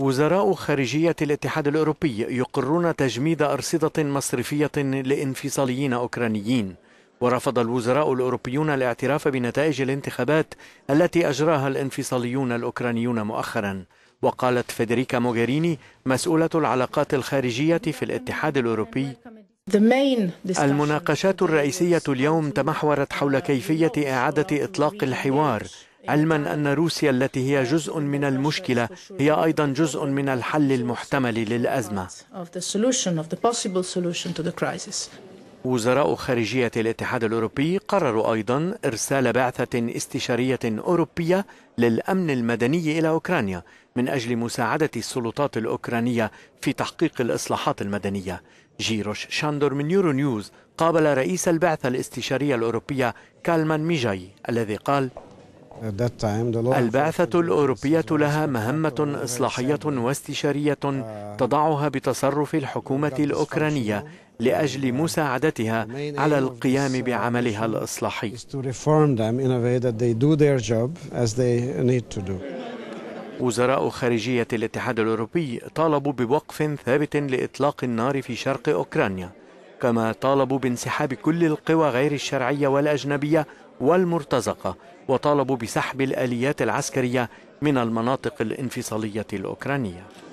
وزراء خارجية الاتحاد الأوروبي يقرون تجميد أرصدة مصرفية لإنفصاليين أوكرانيين ورفض الوزراء الأوروبيون الاعتراف بنتائج الانتخابات التي أجراها الانفصاليون الأوكرانيون مؤخرا وقالت فيدريكا موغيريني مسؤولة العلاقات الخارجية في الاتحاد الأوروبي المناقشات الرئيسية اليوم تمحورت حول كيفية إعادة إطلاق الحوار علما أن روسيا التي هي جزء من المشكلة هي أيضا جزء من الحل المحتمل للأزمة وزراء خارجية الاتحاد الأوروبي قرروا أيضا إرسال بعثة استشارية أوروبية للأمن المدني إلى أوكرانيا من أجل مساعدة السلطات الأوكرانية في تحقيق الإصلاحات المدنية جيروش شاندور من يورو نيوز قابل رئيس البعثة الاستشارية الأوروبية كالمان ميجاي الذي قال البعثة الأوروبية لها مهمة إصلاحية واستشارية uh, تضعها بتصرف الحكومة الأوكرانية لأجل uh, مساعدتها على القيام uh, بعملها الإصلاحي. وزراء خارجية الاتحاد الأوروبي طالبوا بوقف ثابت لإطلاق النار في شرق أوكرانيا كما طالبوا بانسحاب كل القوى غير الشرعية والأجنبية والمرتزقة وطالبوا بسحب الآليات العسكرية من المناطق الانفصالية الأوكرانية